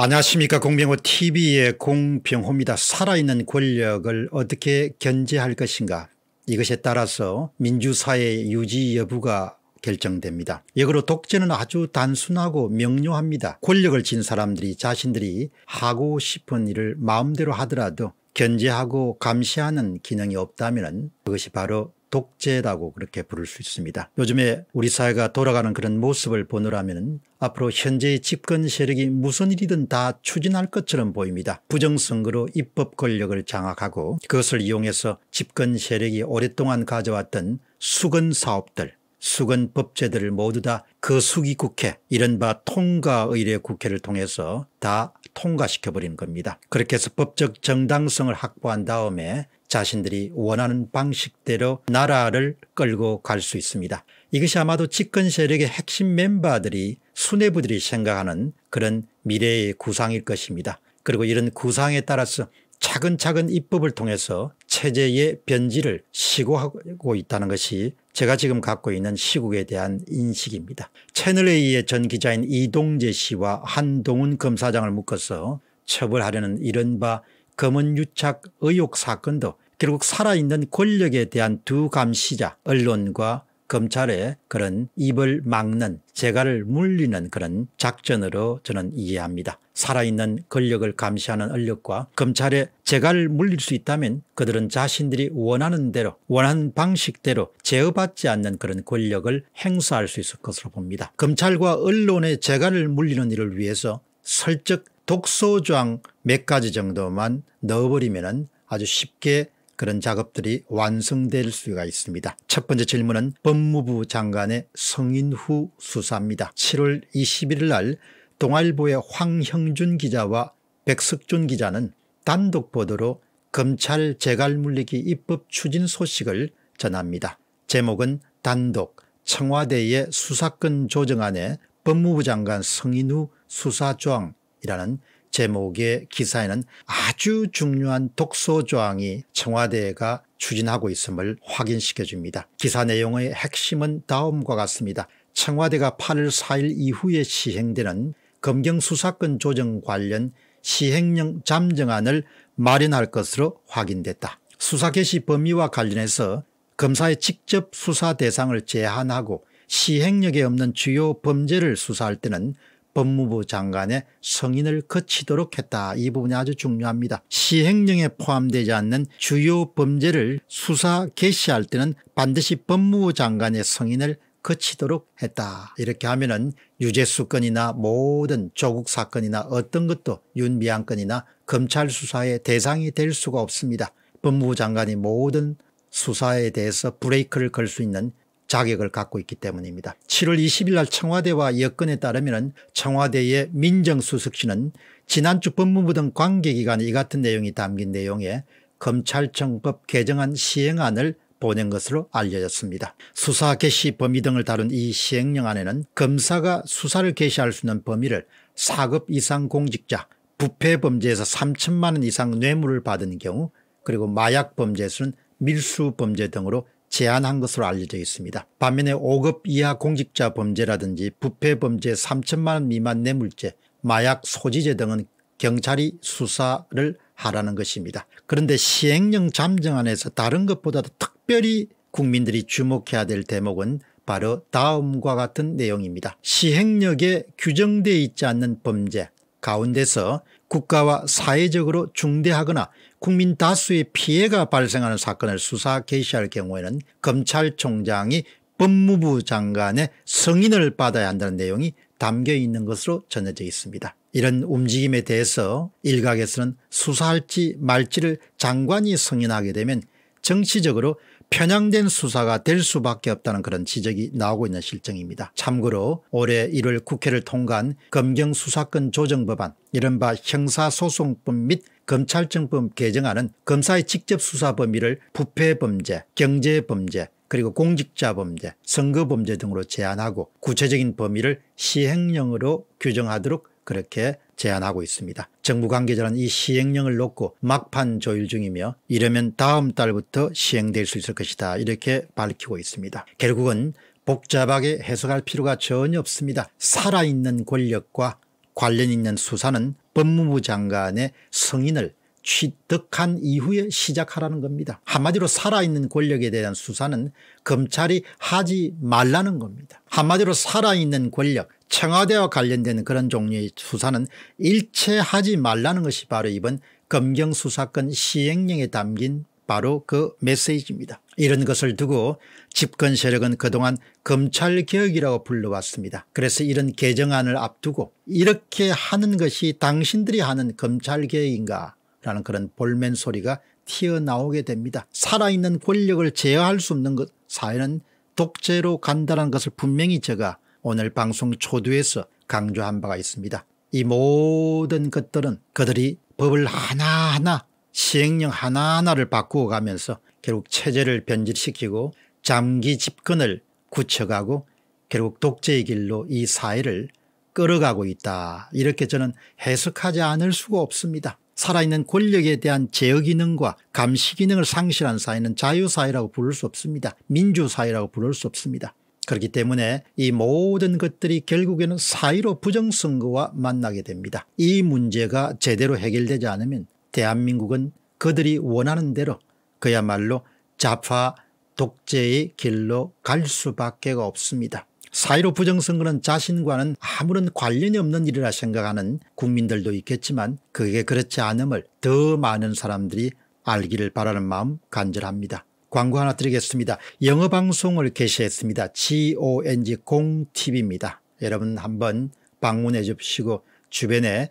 안녕하십니까 공병호 tv의 공병호입니다. 살아있는 권력을 어떻게 견제할 것인가 이것에 따라서 민주사회 유지 여부가 결정됩니다. 역으로 독재는 아주 단순하고 명료합니다. 권력을 진 사람들이 자신들이 하고 싶은 일을 마음대로 하더라도 견제하고 감시하는 기능이 없다면 그것이 바로 독재라고 그렇게 부를 수 있습니다. 요즘에 우리 사회가 돌아가는 그런 모습을 보느라면 앞으로 현재의 집권 세력이 무슨 일이든 다 추진할 것처럼 보입니다. 부정선거로 입법 권력을 장악하고 그것을 이용해서 집권 세력이 오랫동안 가져왔던 수건 사업들 수건 법제들을 모두 다 그 수기 국회 이른바 통과의례 국회를 통해서 다 통과시켜버린 겁니다. 그렇게 해서 법적 정당성을 확보한 다음에 자신들이 원하는 방식대로 나라를 끌고 갈 수 있습니다. 이것이 아마도 집권 세력의 핵심 멤버들이 수뇌부들이 생각하는 그런 미래의 구상일 것입니다. 그리고 이런 구상에 따라서 차근차근 입법을 통해서 체제의 변질을 시고하고 있다는 것이 제가 지금 갖고 있는 시국에 대한 인식입니다. 채널A의 전 기자인 이동재 씨와 한동훈 검사장을 묶어서 처벌하려는 이른바 검은 유착 의혹 사건도 결국 살아있는 권력에 대한 두 감시자 언론과 검찰의 그런 입을 막는 재갈을 물리는 그런 작전으로 저는 이해합니다. 살아있는 권력을 감시하는 언력과 검찰의 재갈을 물릴 수 있다면 그들은 자신들이 원하는 대로 원하는 방식대로 제어받지 않는 그런 권력을 행사할 수 있을 것으로 봅니다. 검찰과 언론의 재갈을 물리는 일을 위해서 설적 독소조항 몇 가지 정도만 넣어버리면 아주 쉽게 그런 작업들이 완성될 수가 있습니다. 첫 번째 질문은 법무부 장관의 성인 후 수사입니다. 7월 21일 날 동아일보의 황형준 기자와 백석준 기자는 단독 보도로 검찰 재갈물리기 입법 추진 소식을 전합니다. 제목은 단독 청와대의 수사권 조정안에 법무부 장관 성인 후 수사조항 이라는 제목의 기사에는 아주 중요한 독소 조항이 청와대가 추진하고 있음을 확인시켜 줍니다. 기사 내용의 핵심은 다음과 같습니다. 청와대가 8월 4일 이후에 시행되는 검경수사권 조정 관련 시행령 잠정안을 마련할 것으로 확인됐다. 수사 개시 범위와 관련해서 검사의 직접 수사 대상을 제한하고 시행력에 없는 주요 범죄를 수사할 때는 법무부 장관의 성인을 거치도록 했다. 이 부분이 아주 중요합니다. 시행령에 포함되지 않는 주요 범죄를 수사 개시할 때는 반드시 법무부 장관의 성인을 거치도록 했다. 이렇게 하면 은 유죄수건이나 모든 조국 사건이나 어떤 것도 윤미안 건이나 검찰 수사의 대상이 될 수가 없습니다. 법무부 장관이 모든 수사에 대해서 브레이크를 걸 수 있는 자격을 갖고 있기 때문입니다. 7월 20일 날 청와대와 여건에 따르면 청와대의 민정수석실은 지난주 법무부 등 관계기관에 이 같은 내용이 담긴 내용의 검찰청법 개정안 시행안을 보낸 것으로 알려졌습니다. 수사 개시 범위 등을 다룬 이 시행령안에는 검사가 수사를 개시할 수 있는 범위를 4급 이상 공직자, 부패 범죄에서 3천만 원 이상 뇌물을 받은 경우 그리고 마약 범죄에서는 밀수 범죄 등으로 제한한 것으로 알려져 있습니다. 반면에 5급 이하 공직자 범죄라든지 부패 범죄 3천만 미만 뇌물죄 마약 소지죄 등은 경찰이 수사를 하라는 것입니다. 그런데 시행령 잠정안에서 다른 것보다도 특별히 국민들이 주목해야 될 대목은 바로 다음과 같은 내용입니다. 시행력에 규정되어 있지 않는 범죄 가운데서 국가와 사회적으로 중대하거나 국민 다수의 피해가 발생하는 사건을 수사 개시할 경우에는 검찰총장이 법무부 장관의 승인을 받아야 한다는 내용이 담겨 있는 것으로 전해져 있습니다. 이런 움직임에 대해서 일각에서는 수사할지 말지를 장관이 승인하게 되면 정치적으로 편향된 수사가 될 수밖에 없다는 그런 지적이 나오고 있는 실정입니다. 참고로 올해 1월 국회를 통과한 검경수사권 조정법안 이른바 형사소송법 및 검찰청법 개정안은 검사의 직접 수사 범위를 부패범죄 경제범죄 그리고 공직자범죄 선거범죄 등으로 제한하고 구체적인 범위를 시행령으로 규정하도록 그렇게 제안하고 있습니다. 정부 관계자는 이 시행령을 놓고 막판 조율 중이며 이러면 다음 달부터 시행될 수 있을 것이다 이렇게 밝히고 있습니다. 결국은 복잡하게 해석할 필요가 전혀 없습니다. 살아있는 권력과 관련 있는 수사는 법무부 장관의 승인을 취득한 이후에 시작하라는 겁니다. 한마디로 살아있는 권력에 대한 수사는 검찰이 하지 말라는 겁니다. 한마디로 살아있는 권력 청와대와 관련된 그런 종류의 수사는 일체 하지 말라는 것이 바로 이번 검경수사권 시행령에 담긴 바로 그 메시지입니다. 이런 것을 두고 집권 세력은 그동안 검찰개혁이라고 불러왔습니다. 그래서 이런 개정안을 앞두고 이렇게 하는 것이 당신들이 하는 검찰개혁인가 라는 그런 볼멘 소리가 튀어나오게 됩니다. 살아있는 권력을 제어할 수 없는 것 사회는 독재로 간다는 것을 분명히 제가 오늘 방송 초두에서 강조한 바가 있습니다. 이 모든 것들은 그들이 법을 하나하나 시행령 하나하나를 바꾸어 가면서 결국 체제를 변질시키고 장기 집권을 굳혀가고 결국 독재의 길로 이 사회를 끌어가고 있다. 이렇게 저는 해석하지 않을 수가 없습니다. 살아있는 권력에 대한 제어 기능과 감시 기능을 상실한 사회는 자유사회라고 부를 수 없습니다. 민주사회라고 부를 수 없습니다. 그렇기 때문에 이 모든 것들이 결국에는 사회로 부정선거와 만나게 됩니다. 이 문제가 제대로 해결되지 않으면 대한민국은 그들이 원하는 대로 그야말로 자파 독재의 길로 갈 수밖에 없습니다. 사이로 부정선거는 자신과는 아무런 관련이 없는 일이라 생각하는 국민들도 있겠지만 그게 그렇지 않음을 더 많은 사람들이 알기를 바라는 마음 간절합니다. 광고 하나 드리겠습니다. 영어 방송을 개시했습니다. gongtv입니다. 공 여러분 한번 방문해 주시고 주변에